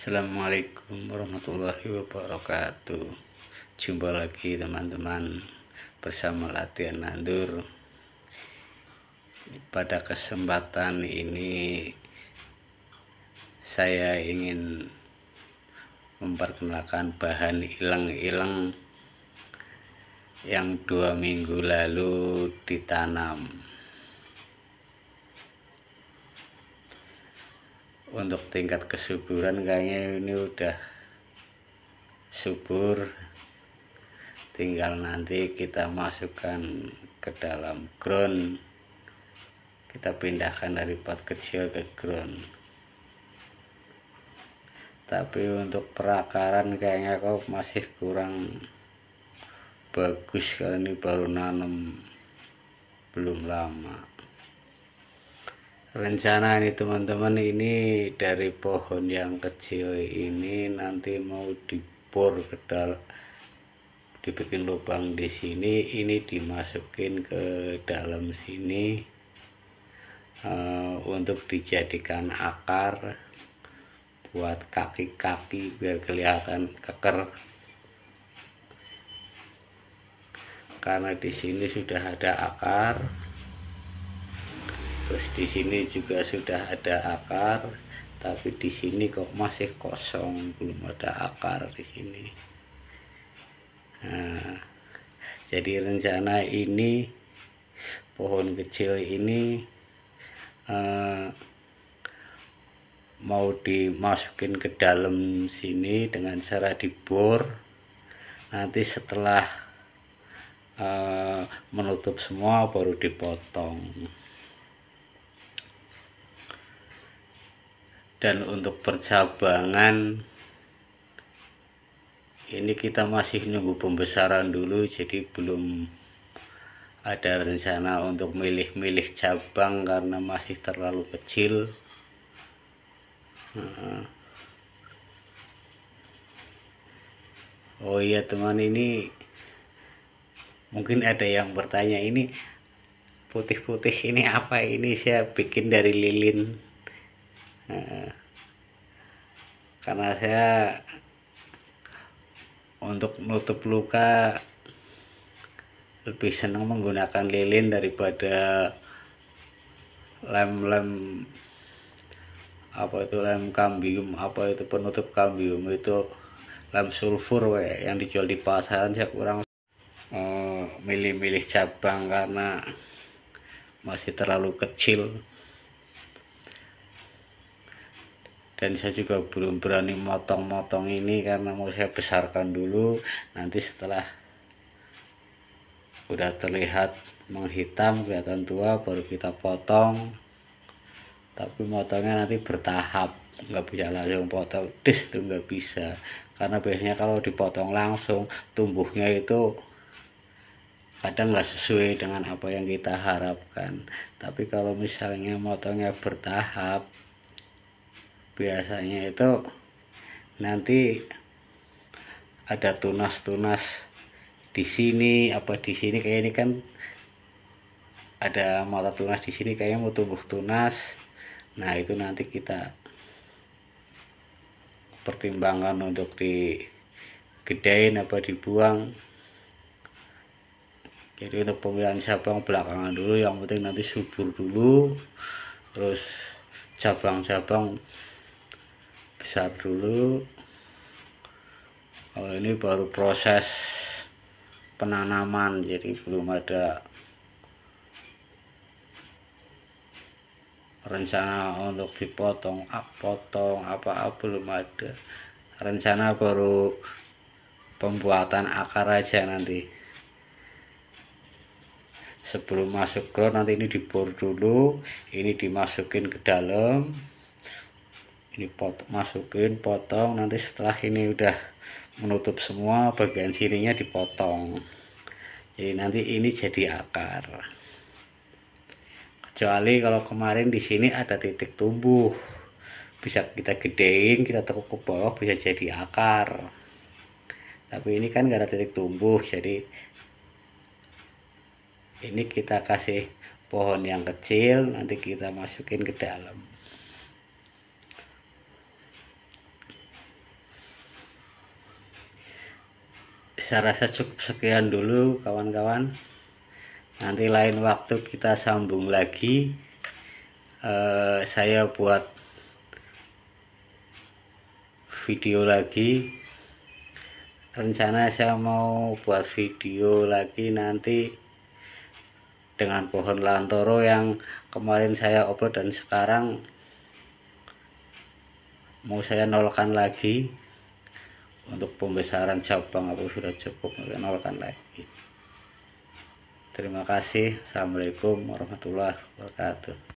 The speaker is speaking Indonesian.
Assalamualaikum warahmatullahi wabarakatuh Jumpa lagi teman-teman Bersama latihan nandur Pada kesempatan ini Saya ingin Memperkenalkan bahan ilang-ilang Yang dua minggu lalu ditanam untuk tingkat kesuburan kayaknya ini udah subur tinggal nanti kita masukkan ke dalam ground kita pindahkan dari pot kecil ke ground tapi untuk perakaran kayaknya kok masih kurang bagus karena ini baru nanam belum lama rencana ini teman-teman ini dari pohon yang kecil ini nanti mau dibor ke dalam dibikin lubang di sini ini dimasukin ke dalam sini uh, untuk dijadikan akar buat kaki-kaki biar kelihatan keker karena di sini sudah ada akar terus di sini juga sudah ada akar tapi di sini kok masih kosong belum ada akar di sini nah, jadi rencana ini pohon kecil ini eh, mau dimasukin ke dalam sini dengan cara dibor nanti setelah eh, menutup semua baru dipotong dan untuk percabangan ini kita masih nunggu pembesaran dulu jadi belum ada rencana untuk milih-milih cabang karena masih terlalu kecil oh iya teman ini mungkin ada yang bertanya ini putih-putih ini apa ini saya bikin dari lilin karena saya untuk nutup luka lebih senang menggunakan lilin daripada lem-lem apa itu lem kambium apa itu penutup kambium itu lem sulfur we, yang dijual di pasaran saya kurang milih-milih uh, cabang karena masih terlalu kecil dan saya juga belum berani motong-motong ini karena mau saya besarkan dulu nanti setelah udah terlihat menghitam kelihatan tua baru kita potong tapi motongnya nanti bertahap nggak bisa langsung potong dis itu nggak bisa karena biasanya kalau dipotong langsung tumbuhnya itu kadang nggak sesuai dengan apa yang kita harapkan tapi kalau misalnya motongnya bertahap biasanya itu nanti ada tunas-tunas di sini apa di sini kayak ini kan ada mata tunas di sini kayaknya mau tumbuh tunas nah itu nanti kita pertimbangkan untuk di gedein apa dibuang jadi untuk pemilihan cabang belakangan dulu yang penting nanti subur dulu terus cabang-cabang besar dulu kalau ini baru proses penanaman jadi belum ada rencana untuk dipotong ah, potong apa-apa ah, belum ada rencana baru pembuatan akar aja nanti sebelum masuk ground nanti ini dibor dulu ini dimasukin ke dalam ini pot masukin potong nanti setelah ini udah menutup semua bagian sininya dipotong jadi nanti ini jadi akar kecuali kalau kemarin di sini ada titik tumbuh bisa kita gedein kita tekuk ke bawah bisa jadi akar tapi ini kan gak ada titik tumbuh jadi ini kita kasih pohon yang kecil nanti kita masukin ke dalam saya rasa cukup sekian dulu kawan-kawan nanti lain waktu kita sambung lagi eh, saya buat video lagi rencana saya mau buat video lagi nanti dengan pohon lantoro yang kemarin saya upload dan sekarang mau saya nolkan lagi untuk pembesaran cabang aku sudah cukup mengenalkan lagi terima kasih assalamualaikum warahmatullahi wabarakatuh